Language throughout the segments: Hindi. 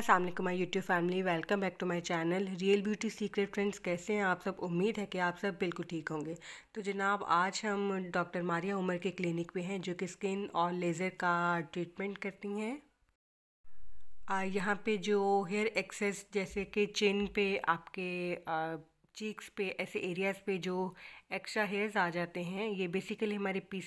असल my YouTube family welcome back to my channel real beauty secret friends कैसे हैं आप सब उम्मीद है कि आप सब बिल्कुल ठीक होंगे तो जनाब आज हम डॉक्टर मारिया उमर के क्लिनिक पे हैं जो कि स्किन और लेज़र का ट्रीटमेंट करती हैं यहाँ पे जो हेयर एक्सेस जैसे कि चिन पे आपके चीक्स पे ऐसे एरियाज़ पे जो एक्स्ट्रा हेयर्स आ जाते हैं ये बेसिकली हमारे पी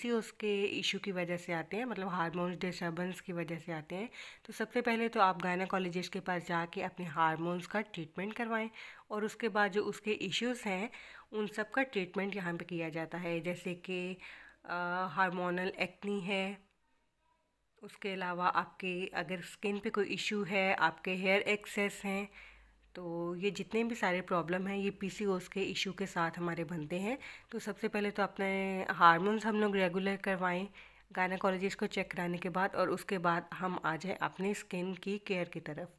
के इशू की वजह से आते हैं मतलब हारमोन्स डिस्टर्बेंस की वजह से आते हैं तो सबसे पहले तो आप गायनाकोलॉजिस्ट के पास जाके अपने हारमोन्स का ट्रीटमेंट करवाएं और उसके बाद जो उसके इश्यूज़ हैं उन सब का ट्रीटमेंट यहाँ पर किया जाता है जैसे कि हारमोनल एक्नी है उसके अलावा आपके अगर स्किन पे कोई इशू है आपके हेयर एक्सेस हैं तो ये जितने भी सारे प्रॉब्लम हैं ये पी के इशू के साथ हमारे बनते हैं तो सबसे पहले तो अपने हारमोन्स हम लोग रेगुलर करवाएं गायनाकोलॉजिस्ट को चेक कराने के बाद और उसके बाद हम आ जाएँ अपने स्किन की केयर की तरफ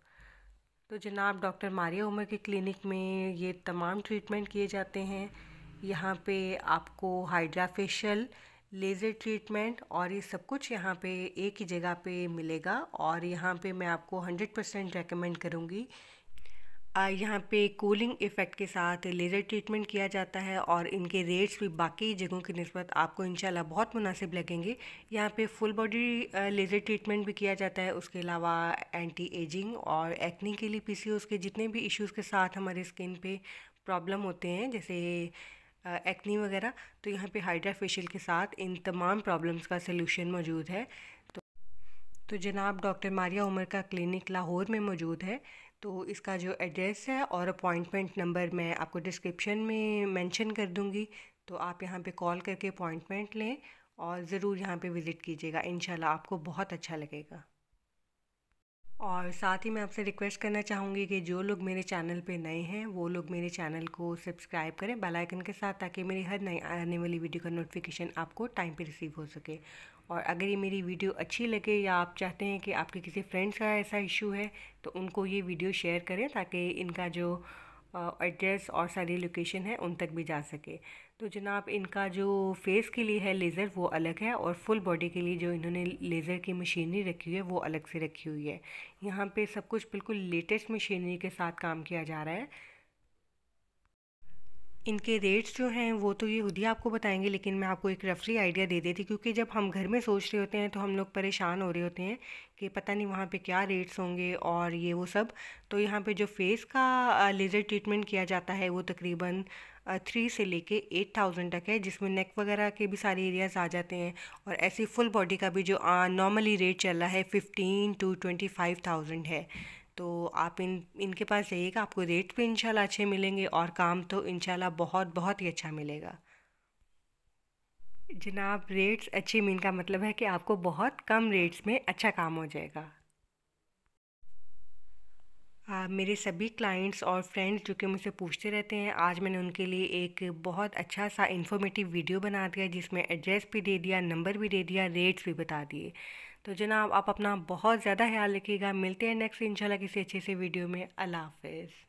तो जनाब डॉक्टर मारिया उमर के क्लिनिक में ये तमाम ट्रीटमेंट किए जाते हैं यहाँ पे आपको हाइड्रा फेशियल लेज़र ट्रीटमेंट और ये सब कुछ यहाँ पे एक ही जगह पे मिलेगा और यहाँ पे मैं आपको 100 परसेंट रेकमेंड करूँगी यहाँ पे कूलिंग इफ़ेक्ट के साथ लेज़र ट्रीटमेंट किया जाता है और इनके रेट्स भी बाकी जगहों की नस्बत आपको इंशाल्लाह बहुत मुनासिब लगेंगे यहाँ पे फुल बॉडी लेज़र ट्रीटमेंट भी किया जाता है उसके अलावा एंटी एजिंग और एक्ने के लिए पी के जितने भी इश्यूज़ के साथ हमारे स्किन पे प्रॉब्लम होते हैं जैसे एक्नी वगैरह तो यहाँ पर हाइड्रा फेशियल के साथ इन तमाम प्रॉब्लम्स का सोल्यूशन मौजूद है तो, तो जनाब डॉक्टर मारिया उमर का क्लिनिक लाहौर में मौजूद है तो इसका जो एड्रेस है और अपॉइंटमेंट नंबर मैं आपको डिस्क्रिप्शन में मेंशन कर दूँगी तो आप यहाँ पे कॉल करके अपॉइंटमेंट लें और ज़रूर यहाँ पे विज़िट कीजिएगा इन आपको बहुत अच्छा लगेगा और साथ ही मैं आपसे रिक्वेस्ट करना चाहूँगी कि जो लोग मेरे चैनल पे नए हैं वो लोग मेरे चैनल को सब्सक्राइब करें बेल आइकन के साथ ताकि मेरी हर नई आने वाली वीडियो का नोटिफिकेशन आपको टाइम पे रिसीव हो सके और अगर ये मेरी वीडियो अच्छी लगे या आप चाहते हैं कि आपके किसी फ्रेंड्स का ऐसा इशू है तो उनको ये वीडियो शेयर करें ताकि इनका जो एड्रेस और सारी लोकेशन है उन तक भी जा सके तो जनाब इनका जो फेस के लिए है लेज़र वो अलग है और फुल बॉडी के लिए जो इन्होंने लेज़र की मशीनरी रखी हुई है वो अलग से रखी हुई है यहाँ पे सब कुछ बिल्कुल लेटेस्ट मशीनरी के साथ काम किया जा रहा है इनके रेट्स जो हैं वो तो ये खुद ही आपको बताएंगे लेकिन मैं आपको एक रफली आइडिया दे देती क्योंकि जब हम घर में सोच रहे होते हैं तो हम लोग परेशान हो रहे होते हैं कि पता नहीं वहाँ पे क्या रेट्स होंगे और ये वो सब तो यहाँ पे जो फेस का लेज़र ट्रीटमेंट किया जाता है वो तकरीबन थ्री से लेके एट थाउजेंड तक है जिसमें नेक वगैरह के भी सारे एरियाज़ आ जाते हैं और ऐसी फुल बॉडी का भी जो नॉर्मली रेट चल रहा है fifteen to twenty five thousand है तो आप इन इनके पास जाइएगा आपको रेट भी इंशाल्लाह अच्छे मिलेंगे और काम तो इंशाल्लाह बहुत बहुत ही अच्छा मिलेगा जनाब रेट्स अच्छे मीन का मतलब है कि आपको बहुत कम रेट्स में अच्छा काम हो जाएगा आ, मेरे सभी क्लाइंट्स और फ्रेंड्स जो कि मुझसे पूछते रहते हैं आज मैंने उनके लिए एक बहुत अच्छा सा इन्फॉर्मेटिव वीडियो बना दिया जिसमें एड्रेस भी दे दिया नंबर भी दे दिया रेट्स भी बता दिए तो जनाब आप अपना बहुत ज़्यादा ख्याल रखिएगा मिलते हैं नेक्स्ट इंशाल्लाह किसी अच्छे से वीडियो में अल्लाह हाफिज़